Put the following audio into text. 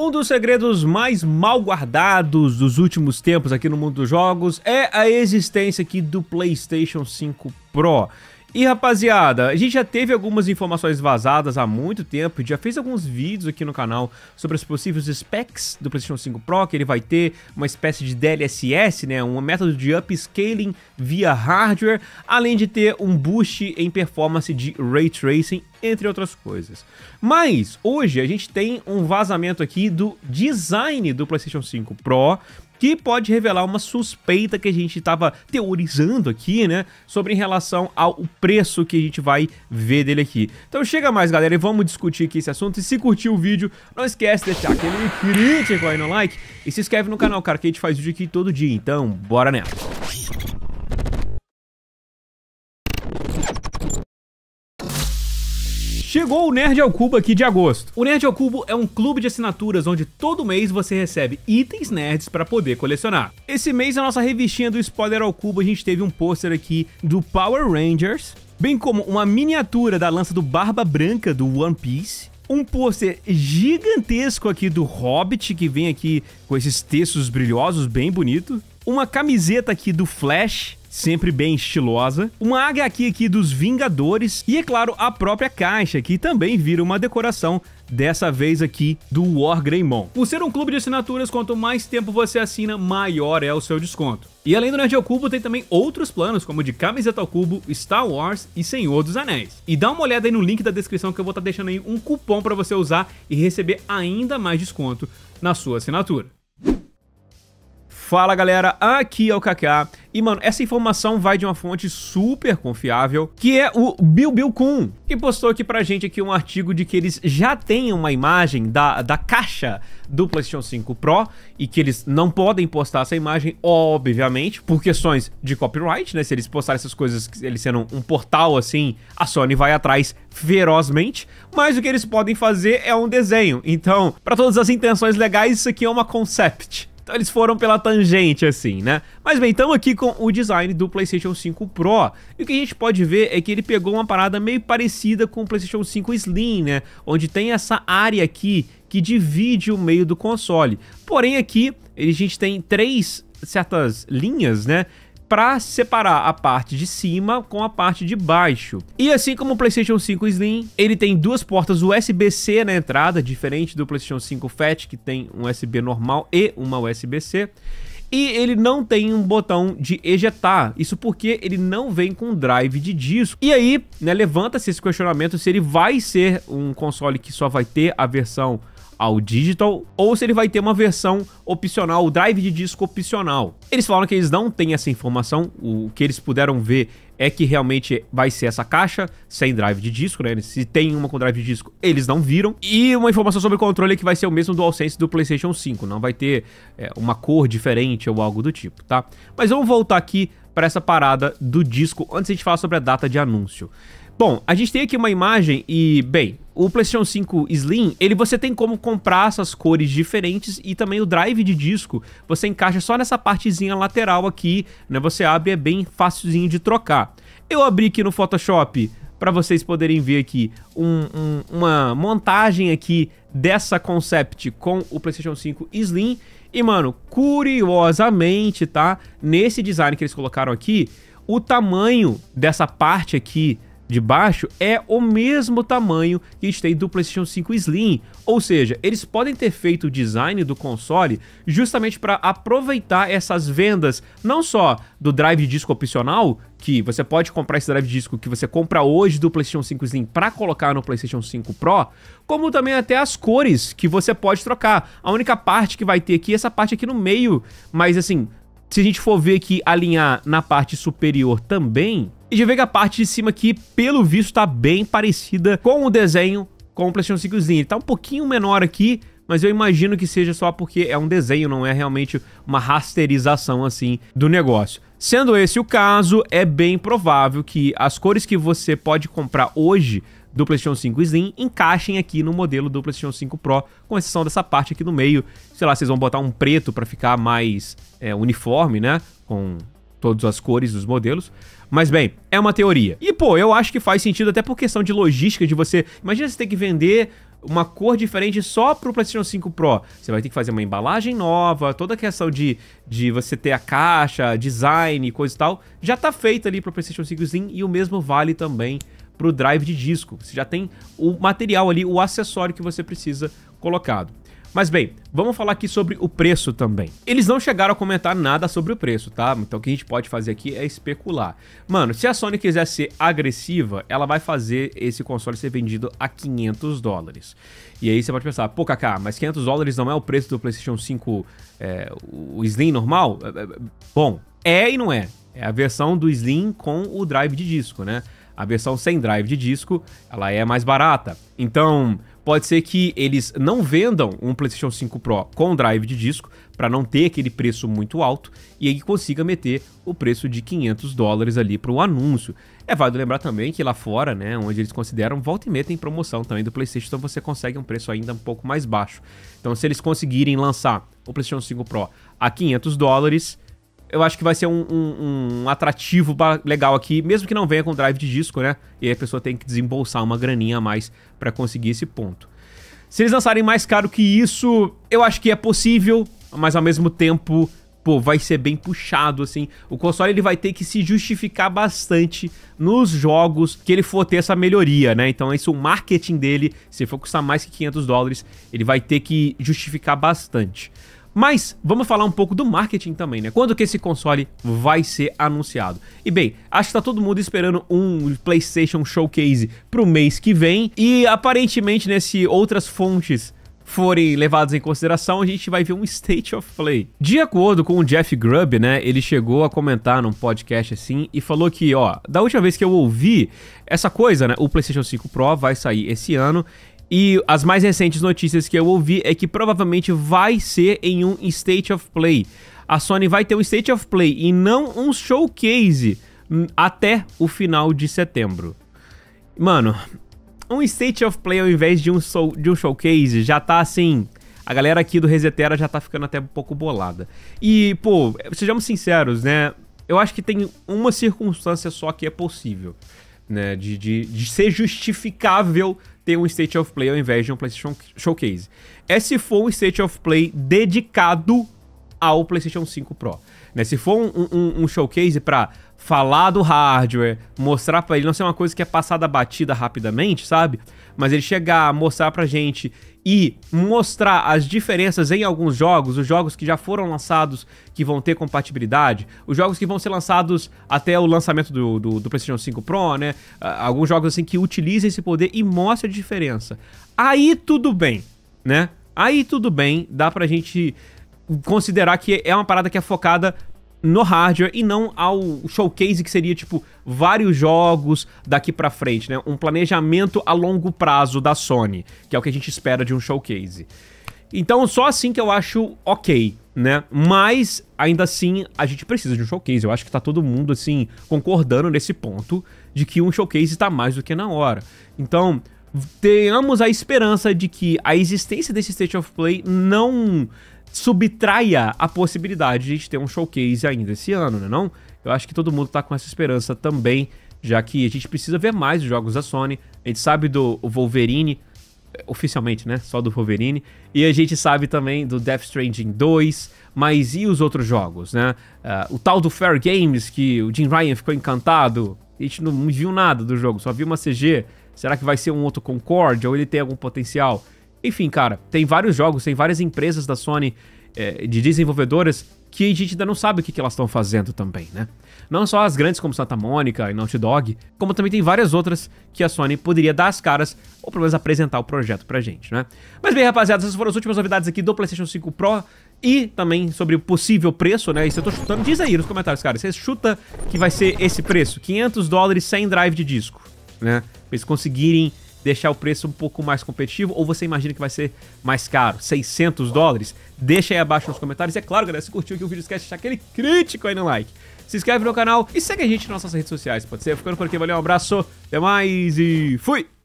Um dos segredos mais mal guardados dos últimos tempos aqui no mundo dos jogos é a existência aqui do PlayStation 5 Pro. E rapaziada, a gente já teve algumas informações vazadas há muito tempo, já fez alguns vídeos aqui no canal sobre os possíveis specs do PlayStation 5 Pro, que ele vai ter uma espécie de DLSS, né, um método de upscaling via hardware, além de ter um boost em performance de ray tracing, entre outras coisas. Mas hoje a gente tem um vazamento aqui do design do PlayStation 5 Pro, que pode revelar uma suspeita que a gente estava teorizando aqui, né, sobre em relação ao preço que a gente vai ver dele aqui. Então chega mais, galera, e vamos discutir aqui esse assunto. E se curtiu o vídeo, não esquece de deixar aquele crítico aí no like e se inscreve no canal, cara, que a gente faz vídeo aqui todo dia. Então, bora nessa. Chegou o Nerd ao Cubo aqui de agosto. O Nerd ao Cubo é um clube de assinaturas onde todo mês você recebe itens nerds para poder colecionar. Esse mês na nossa revistinha do Spoiler ao Cubo a gente teve um pôster aqui do Power Rangers, bem como uma miniatura da lança do Barba Branca do One Piece, um pôster gigantesco aqui do Hobbit, que vem aqui com esses textos brilhosos, bem bonito. Uma camiseta aqui do Flash, sempre bem estilosa, uma águia aqui dos Vingadores e, é claro, a própria caixa, que também vira uma decoração dessa vez aqui do War Greymon. Por ser um clube de assinaturas, quanto mais tempo você assina, maior é o seu desconto. E além do Nerd ao Cubo, tem também outros planos, como de Camiseta ao Cubo, Star Wars e Senhor dos Anéis. E dá uma olhada aí no link da descrição que eu vou estar tá deixando aí um cupom para você usar e receber ainda mais desconto na sua assinatura. Fala galera, aqui é o Kaká e mano, essa informação vai de uma fonte super confiável, que é o Bill Bill Kun, que postou aqui pra gente aqui um artigo de que eles já têm uma imagem da, da caixa do PlayStation 5 Pro e que eles não podem postar essa imagem, obviamente, por questões de copyright, né? Se eles postarem essas coisas, eles sendo um portal assim, a Sony vai atrás ferozmente, mas o que eles podem fazer é um desenho. Então, para todas as intenções legais, isso aqui é uma concept. Então eles foram pela tangente, assim, né? Mas bem, estamos aqui com o design do PlayStation 5 Pro. E o que a gente pode ver é que ele pegou uma parada meio parecida com o PlayStation 5 Slim, né? Onde tem essa área aqui que divide o meio do console. Porém, aqui a gente tem três certas linhas, né? para separar a parte de cima com a parte de baixo. E assim como o PlayStation 5 Slim, ele tem duas portas USB-C na entrada, diferente do PlayStation 5 Fat, que tem um USB normal e uma USB-C. E ele não tem um botão de ejetar, isso porque ele não vem com drive de disco. E aí, né, levanta-se esse questionamento se ele vai ser um console que só vai ter a versão ao digital, ou se ele vai ter uma versão opcional, o drive de disco opcional. Eles falaram que eles não têm essa informação, o que eles puderam ver é que realmente vai ser essa caixa sem drive de disco, né? Se tem uma com drive de disco, eles não viram. E uma informação sobre o controle é que vai ser o mesmo do DualSense do PlayStation 5, não vai ter é, uma cor diferente ou algo do tipo, tá? Mas vamos voltar aqui para essa parada do disco antes de a gente falar sobre a data de anúncio. Bom, a gente tem aqui uma imagem e, bem, o PlayStation 5 Slim, ele você tem como comprar essas cores diferentes e também o drive de disco, você encaixa só nessa partezinha lateral aqui, né? Você abre, é bem facilzinho de trocar. Eu abri aqui no Photoshop para vocês poderem ver aqui um, um, uma montagem aqui dessa concept com o PlayStation 5 Slim. E, mano, curiosamente, tá? Nesse design que eles colocaram aqui, o tamanho dessa parte aqui de baixo é o mesmo tamanho que a gente tem do PlayStation 5 Slim. Ou seja, eles podem ter feito o design do console justamente para aproveitar essas vendas, não só do drive de disco opcional, que você pode comprar esse drive de disco que você compra hoje do PlayStation 5 Slim para colocar no PlayStation 5 Pro, como também até as cores que você pode trocar. A única parte que vai ter aqui é essa parte aqui no meio, mas assim, se a gente for ver que alinhar na parte superior também, e de que a parte de cima aqui, pelo visto, tá bem parecida com o desenho com o PlayStation 5 Slim. Ele tá um pouquinho menor aqui, mas eu imagino que seja só porque é um desenho, não é realmente uma rasterização assim do negócio. Sendo esse o caso, é bem provável que as cores que você pode comprar hoje do PlayStation 5 Slim encaixem aqui no modelo do PlayStation 5 Pro, com exceção dessa parte aqui no meio. Sei lá, vocês vão botar um preto para ficar mais é, uniforme, né? Com todas as cores dos modelos. Mas bem, é uma teoria. E pô, eu acho que faz sentido até por questão de logística de você... Imagina você ter que vender uma cor diferente só pro PlayStation 5 Pro. Você vai ter que fazer uma embalagem nova, toda a questão de, de você ter a caixa, design, coisa e tal, já tá feita ali pro PlayStation 5 Slim e o mesmo vale também pro drive de disco. Você já tem o material ali, o acessório que você precisa colocado. Mas bem, vamos falar aqui sobre o preço também. Eles não chegaram a comentar nada sobre o preço, tá? Então o que a gente pode fazer aqui é especular. Mano, se a Sony quiser ser agressiva, ela vai fazer esse console ser vendido a 500 dólares. E aí você pode pensar, pô, Kaká, mas 500 dólares não é o preço do PlayStation 5, é, o Slim normal? É, é, é, bom, é e não é. É a versão do Slim com o drive de disco, né? A versão sem drive de disco, ela é mais barata. Então, pode ser que eles não vendam um PlayStation 5 Pro com drive de disco para não ter aquele preço muito alto e aí consiga meter o preço de 500 dólares ali para o anúncio. É válido lembrar também que lá fora, né, onde eles consideram, volta e meta em promoção também do PlayStation, então você consegue um preço ainda um pouco mais baixo. Então, se eles conseguirem lançar o PlayStation 5 Pro a 500 dólares, eu acho que vai ser um, um, um, atrativo legal aqui, mesmo que não venha com drive de disco, né? E aí a pessoa tem que desembolsar uma graninha a mais para conseguir esse ponto. Se eles lançarem mais caro que isso, eu acho que é possível, mas ao mesmo tempo, pô, vai ser bem puxado, assim. O console ele vai ter que se justificar bastante nos jogos que ele for ter essa melhoria, né? Então, isso, o marketing dele, se for custar mais que 500 dólares, ele vai ter que justificar bastante. Mas vamos falar um pouco do marketing também, né? Quando que esse console vai ser anunciado? E bem, acho que tá todo mundo esperando um PlayStation Showcase pro mês que vem e aparentemente, né, se outras fontes forem levadas em consideração, a gente vai ver um state of play. De acordo com o Jeff Grubb, né, ele chegou a comentar num podcast assim e falou que, ó, da última vez que eu ouvi essa coisa, né, o PlayStation 5 Pro vai sair esse ano e as mais recentes notícias que eu ouvi é que provavelmente vai ser em um State of Play. A Sony vai ter um State of Play e não um showcase hum, até o final de setembro. Mano, um State of Play ao invés de um, so de um showcase já tá assim. A galera aqui do Resetera já tá ficando até um pouco bolada. E, pô, sejamos sinceros, né? Eu acho que tem uma circunstância só que é possível né? De, de, de ser justificável ter um State of Play ao invés de um PlayStation Showcase. É se for um State of Play dedicado ao PlayStation 5 Pro. Né? Se for um, um, um showcase para falar do hardware, mostrar para ele não ser uma coisa que é passada batida rapidamente, sabe? Mas ele chegar, mostrar pra gente e mostrar as diferenças em alguns jogos, os jogos que já foram lançados que vão ter compatibilidade, os jogos que vão ser lançados até o lançamento do, do, do PlayStation 5 Pro, né? Ah, alguns jogos assim que utilizem esse poder e mostra a diferença. Aí tudo bem, né? Aí tudo bem, dá pra gente considerar que é uma parada que é focada no hardware e não ao showcase que seria tipo vários jogos daqui para frente, né? Um planejamento a longo prazo da Sony, que é o que a gente espera de um showcase. Então, só assim que eu acho OK, né? Mas ainda assim, a gente precisa de um showcase. Eu acho que tá todo mundo assim concordando nesse ponto de que um showcase tá mais do que na hora. Então, tenhamos a esperança de que a existência desse State of Play não subtraia a possibilidade de a gente ter um showcase ainda esse ano, né não? Eu acho que todo mundo tá com essa esperança também, já que a gente precisa ver mais os jogos da Sony. A gente sabe do Wolverine, eh, oficialmente, né? Só do Wolverine. E a gente sabe também do Death Stranding 2, mas e os outros jogos, né? Uh, o tal do Fair Games, que o Jim Ryan ficou encantado. A gente não viu nada do jogo, só viu uma CG. Será que vai ser um outro Concorde ou ele tem algum potencial? Enfim, cara, tem vários jogos, tem várias empresas da Sony é, de desenvolvedoras que a gente ainda não sabe o que, que elas estão fazendo também, né? Não só as grandes como Santa Mônica e Naughty Dog, como também tem várias outras que a Sony poderia dar as caras ou pelo menos apresentar o projeto pra gente, né? Mas bem, rapaziada, essas foram as últimas novidades aqui do PlayStation 5 Pro e também sobre o possível preço, né? se eu tô chutando. Diz aí nos comentários, cara, você chuta que vai ser esse preço? 500 dólares sem drive de disco, né? Pra eles conseguirem deixar o preço um pouco mais competitivo ou você imagina que vai ser mais caro, 600 dólares? Deixa aí abaixo nos comentários. E é claro, galera, se curtiu aqui o vídeo, esquece de deixar aquele crítico aí no like. Se inscreve no canal e segue a gente nas nossas redes sociais, pode ser? Ficando por aqui, valeu, um abraço, até mais e fui!